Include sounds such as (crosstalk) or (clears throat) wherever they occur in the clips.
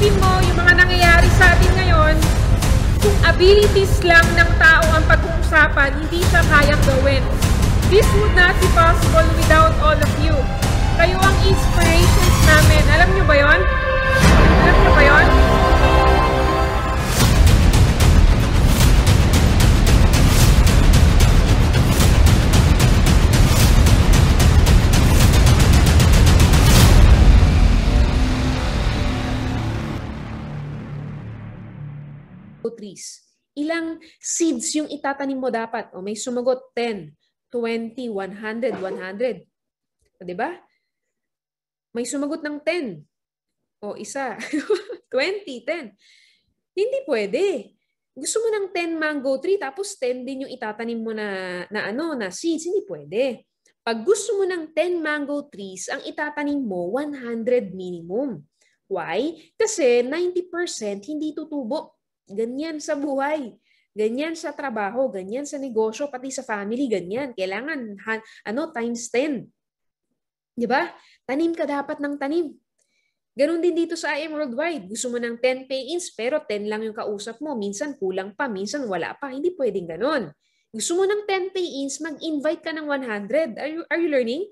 isipin mo yung mga nangyayari sa atin ngayon, kung abilities lang ng tao ang pag-uusapan, hindi siya kayang gawin. This would not be possible without all of you. Kayo ang inspirations namin. Alam nyo ba yon? Alam nyo ba yon? mango trees. Ilang seeds yung itatanim mo dapat? O may sumagot 10, 20, 100, 100. 'Di ba? May sumagot ng 10. O isa. 20, (laughs) 10. Hindi pwede. Gusto mo ng 10 mango tree tapos 10 din yung itatanim mo na, na ano, na seeds. Hindi pwede. Pag gusto mo ng 10 mango trees, ang itatanim mo 100 minimum. Why? Kasi 90% hindi tutubo. Ganyan sa buhay. Ganyan sa trabaho, ganyan sa negosyo, pati sa family, ganyan. Kailangan ha, ano times 10. 'Di ba? Tanim ka dapat ng tanim. Ganon din dito sa IM Worldwide. Gusto mo ng 10 pay-ins pero 10 lang yung kausap mo. Minsan kulang pa, minsan wala pa. Hindi pwedeng ganon. Gusto mo ng 10 pay-ins, mag-invite ka ng 100. Are you, are you learning?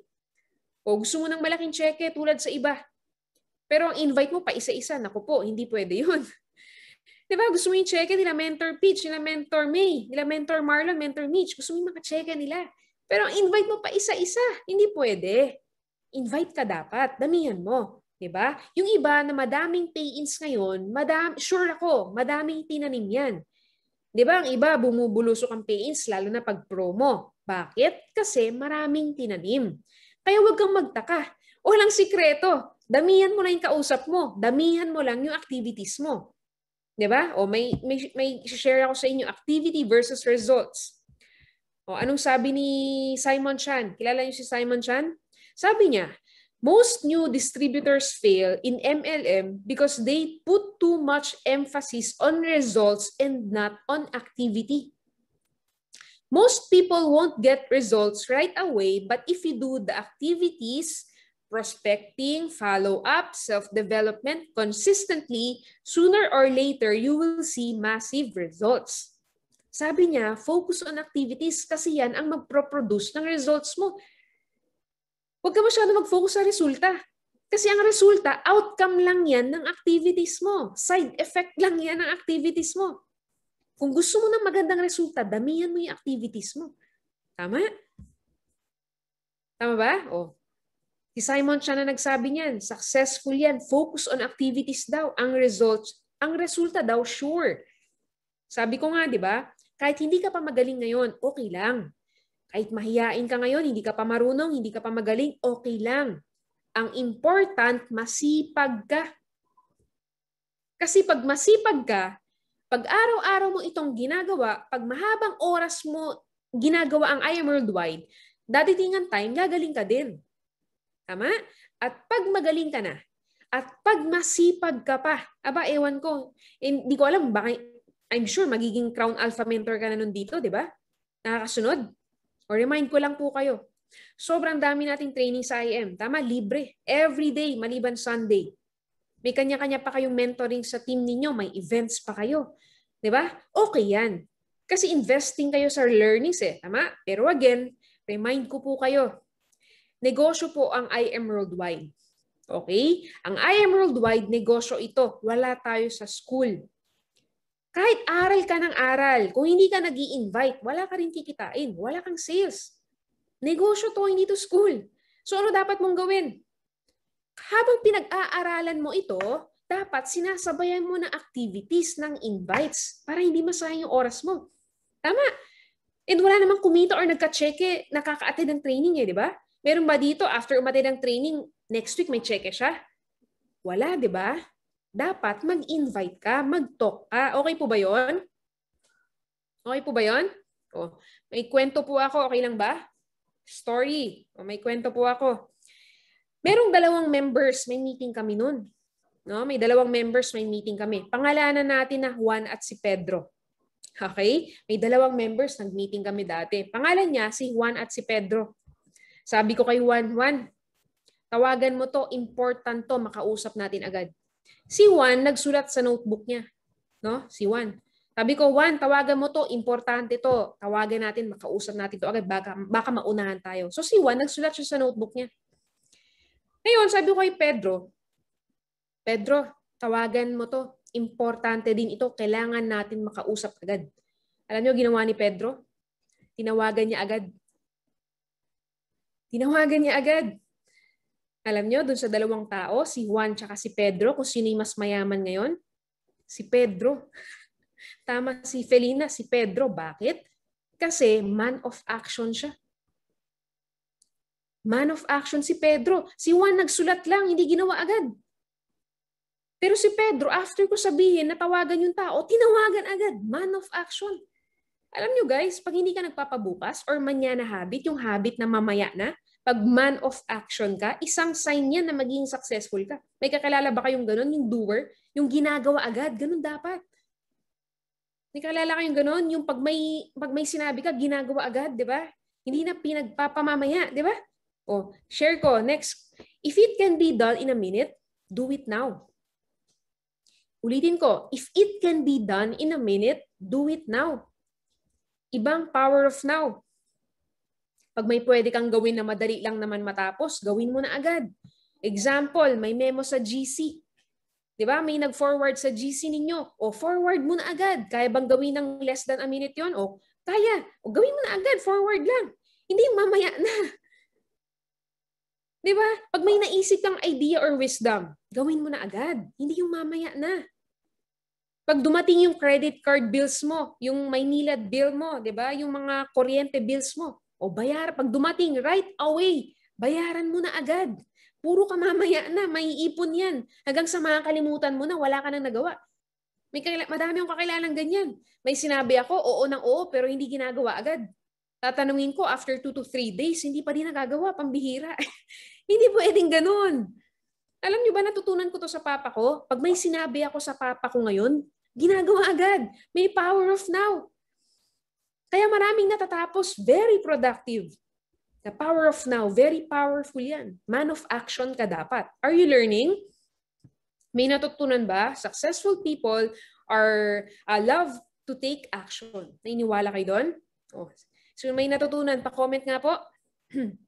O gusto mo ng malaking cheque tulad sa iba. Pero ang invite mo pa isa-isa, nako po, hindi pwede yun. (laughs) Di ba? Gusto mo yung check nila mentor Peach, nila mentor May, nila mentor Marlon, mentor Mitch. Gusto mo yung makacheck nila. Pero invite mo pa isa-isa. Hindi pwede. Invite ka dapat. Damihan mo. Di ba? Yung iba na madaming pay-ins ngayon, madam, sure ako, madaming tinanim yan. Di ba? Ang iba, bumubulusok ang pay-ins, lalo na pag promo. Bakit? Kasi maraming tinanim. Kaya huwag kang magtaka. Walang sikreto. Damihan mo lang yung kausap mo. Damihan mo lang yung activities mo. 'Di ba? O may may may share ako sa inyo activity versus results. O anong sabi ni Simon Chan? Kilala niyo si Simon Chan? Sabi niya, most new distributors fail in MLM because they put too much emphasis on results and not on activity. Most people won't get results right away, but if you do the activities prospecting, follow-up, self-development consistently, sooner or later, you will see massive results. Sabi niya, focus on activities kasi yan ang magproproduce ng results mo. Huwag ka masyado mag-focus sa resulta. Kasi ang resulta, outcome lang yan ng activities mo. Side effect lang yan ng activities mo. Kung gusto mo ng magandang resulta, damihan mo yung activities mo. Tama? Tama ba? Oh, Si Simon siya na nagsabi niyan, successful yan, focus on activities daw, ang results, ang resulta daw sure. Sabi ko nga, 'di ba? Kahit hindi ka pa magaling ngayon, okay lang. Kahit mahiyain ka ngayon, hindi ka pa marunong, hindi ka pa magaling, okay lang. Ang important, masipag ka. Kasi pag masipag ka, pag araw-araw mo itong ginagawa, pag mahabang oras mo ginagawa ang I am worldwide, dadating ang time, gagaling ka din. Tama? At pag magaling ka na, at pag masipag ka pa, aba, ewan ko, hindi ko alam, baka, I'm sure magiging crown alpha mentor ka na nun dito, di ba? Nakakasunod? O remind ko lang po kayo, sobrang dami nating training sa IM. Tama, libre. Every day, maliban Sunday. May kanya-kanya pa kayong mentoring sa team ninyo, may events pa kayo. Di ba? Okay yan. Kasi investing kayo sa learnings eh, tama? Pero again, remind ko po kayo, Negosyo po ang IM Worldwide. Okay? Ang IM Worldwide, negosyo ito. Wala tayo sa school. Kahit aral ka ng aral, kung hindi ka nag invite wala ka rin kikitain. Wala kang sales. Negosyo to, hindi to school. So ano dapat mong gawin? Habang pinag-aaralan mo ito, dapat sinasabayan mo ng activities, ng invites, para hindi masayang yung oras mo. Tama. And wala namang kumita or nagka-check eh, nakaka-attend ng training eh, di ba? Meron ba dito, after umatay ng training, next week may check siya? Wala, di ba? Dapat mag-invite ka, mag-talk ka. Okay po ba yon? Okay po ba yon? O, oh, may kwento po ako, okay lang ba? Story. O, oh, may kwento po ako. Merong dalawang members, may meeting kami noon. No, may dalawang members, may meeting kami. Pangalanan natin na Juan at si Pedro. Okay? May dalawang members, nag-meeting kami dati. Pangalan niya si Juan at si Pedro. Sabi ko kay Juan, Juan, tawagan mo to, important to, makausap natin agad. Si Juan nagsulat sa notebook niya. No? Si Juan. Sabi ko, Juan, tawagan mo to, importante to. Tawagan natin, makausap natin to agad, baka, baka maunahan tayo. So si Juan, nagsulat siya sa notebook niya. Ngayon, sabi ko kay Pedro, Pedro, tawagan mo to. Importante din ito. Kailangan natin makausap agad. Alam niyo, ginawa ni Pedro? Tinawagan niya agad Tinawagan niya agad. Alam niyo, dun sa dalawang tao, si Juan tsaka si Pedro, kung sino mas mayaman ngayon? Si Pedro. (laughs) Tama si Felina, si Pedro. Bakit? Kasi man of action siya. Man of action si Pedro. Si Juan nagsulat lang, hindi ginawa agad. Pero si Pedro, after ko sabihin na tawagan yung tao, tinawagan agad. Man of action. Alam nyo guys, pag hindi ka nagpapabukas or na habit, yung habit na mamaya na, pag man of action ka, isang sign yan na magiging successful ka. May kakilala ba kayong ganun, yung doer, yung ginagawa agad, ganun dapat. May kakilala kayong ganun, yung pag may, pag may sinabi ka, ginagawa agad, di ba? Hindi na pinagpapamamaya, di ba? O, oh, share ko, next. If it can be done in a minute, do it now. Ulitin ko, if it can be done in a minute, do it now ibang power of now. Pag may pwede kang gawin na madali lang naman matapos, gawin mo na agad. Example, may memo sa GC. 'Di ba? May nag-forward sa GC ninyo. O forward mo na agad. Kaya bang gawin ng less than a minute 'yon? O kaya. O gawin mo na agad, forward lang. Hindi yung mamaya na. 'Di ba? Pag may naisip kang idea or wisdom, gawin mo na agad. Hindi yung mamaya na. Pag dumating yung credit card bills mo, yung Maynila bill mo, 'di ba? Yung mga kuryente bills mo, o bayar pag dumating right away, bayaran mo na agad. Puro ka mamaya na, may ipon yan. Hanggang sa makakalimutan mo na, wala ka nang nagawa. May kakila- madami akong kakilalang ganyan. May sinabi ako, oo nang oo, pero hindi ginagawa agad. Tatanungin ko, after 2 to 3 days, hindi pa din nagagawa, pambihira. (laughs) hindi pwedeng ganun. Alam niyo ba, natutunan ko to sa papa ko. Pag may sinabi ako sa papa ko ngayon, Ginagawa agad. May power of now. Kaya maraming natatapos, very productive. The power of now, very powerful yan. Man of action ka dapat. Are you learning? May natutunan ba? Successful people are uh, love to take action. Nainiwala kayo doon? Oh. So may natutunan, pa-comment nga po. (clears throat)